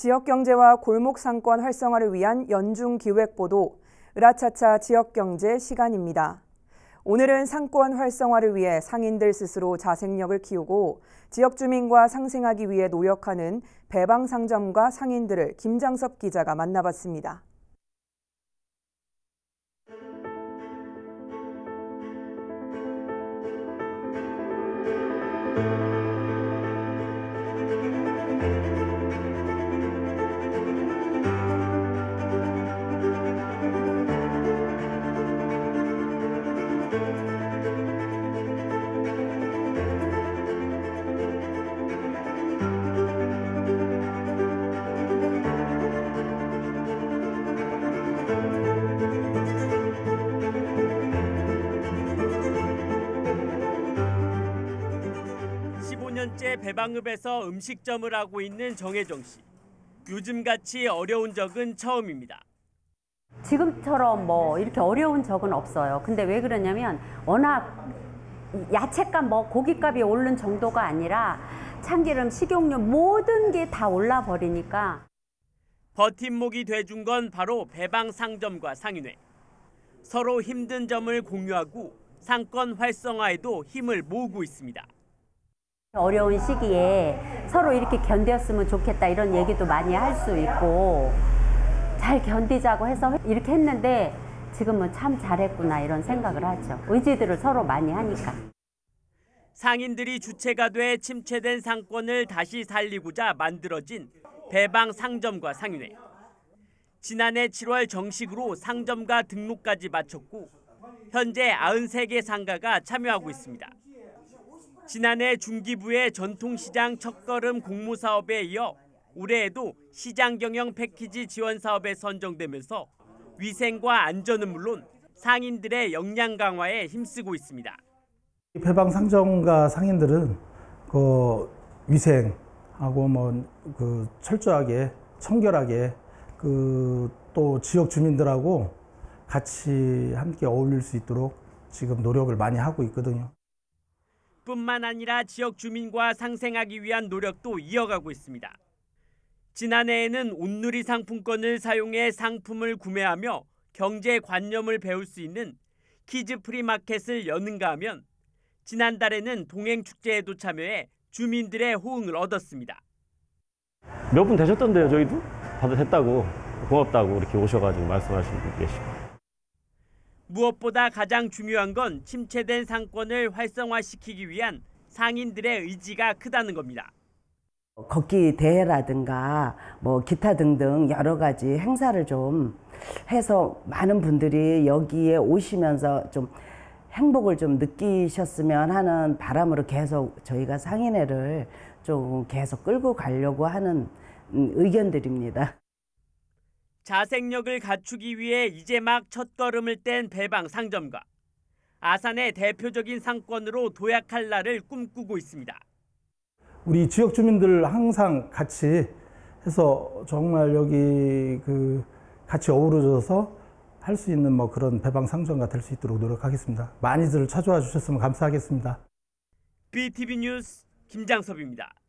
지역경제와 골목상권 활성화를 위한 연중기획보도 으라차차 지역경제 시간입니다. 오늘은 상권 활성화를 위해 상인들 스스로 자생력을 키우고 지역 주민과 상생하기 위해 노력하는 배방상점과 상인들을 김장섭 기자가 만나봤습니다. 3년째 배방읍에서 음식점을 하고 있는 정혜정 씨. 요즘같이 어려운 적은 처음입니다. 지금처럼 뭐 이렇게 어려운 적은 없어요. 근데 왜 그러냐면 워낙 야채값 뭐 고기값이 오른 정도가 아니라 참기름, 식용유 모든 게 다 올라 버리니까 버팀목이 돼준 건 바로 배방 상점과 상인회. 서로 힘든 점을 공유하고 상권 활성화에도 힘을 모으고 있습니다. 어려운 시기에 서로 이렇게 견뎠으면 좋겠다 이런 얘기도 많이 할 수 있고 잘 견디자고 해서 이렇게 했는데 지금은 참 잘했구나 이런 생각을 하죠. 의지들을 서로 많이 하니까. 상인들이 주체가 돼 침체된 상권을 다시 살리고자 만들어진 배방 상점과 상인회. 지난해 7월 정식으로 상점과 등록까지 마쳤고 현재 93개 상가가 참여하고 있습니다. 지난해 중기부의 전통시장 첫걸음 공모사업에 이어 올해에도 시장 경영 패키지 지원 사업에 선정되면서 위생과 안전은 물론 상인들의 역량 강화에 힘쓰고 있습니다. 해방 상정가 상인들은 그 위생하고 뭐 그 철저하게 청결하게 그 또 지역 주민들하고 같이 함께 어울릴 수 있도록 지금 노력을 많이 하고 있거든요. 뿐만 아니라 지역 주민과 상생하기 위한 노력도 이어가고 있습니다. 지난해에는 온누리 상품권을 사용해 상품을 구매하며 경제 관념을 배울 수 있는 키즈 프리마켓을 여는가 하면 지난달에는 동행 축제에도 참여해 주민들의 호응을 얻었습니다. 몇 분 되셨던데요, 저희도? 다들 했다고 고맙다고 이렇게 오셔가지고 말씀하시고 계시고. 무엇보다 가장 중요한 건 침체된 상권을 활성화시키기 위한 상인들의 의지가 크다는 겁니다. 뭐 걷기 대회라든가 뭐 기타 등등 여러 가지 행사를 좀 해서 많은 분들이 여기에 오시면서 좀 행복을 좀 느끼셨으면 하는 바람으로 계속 저희가 상인회를 좀 계속 끌고 가려고 하는 음, 의견들입니다. 자생력을 갖추기 위해 이제 막 첫걸음을 뗀 배방 상점과 아산의 대표적인 상권으로 도약할 날을 꿈꾸고 있습니다. 우리 지역 주민들 항상 같이 해서 정말 여기 그 같이 어우러져서 할 수 있는 뭐 그런 배방 상점가 될 수 있도록 노력하겠습니다. 많이들 찾아와 주셨으면 감사하겠습니다. BTV 뉴스 김장섭입니다.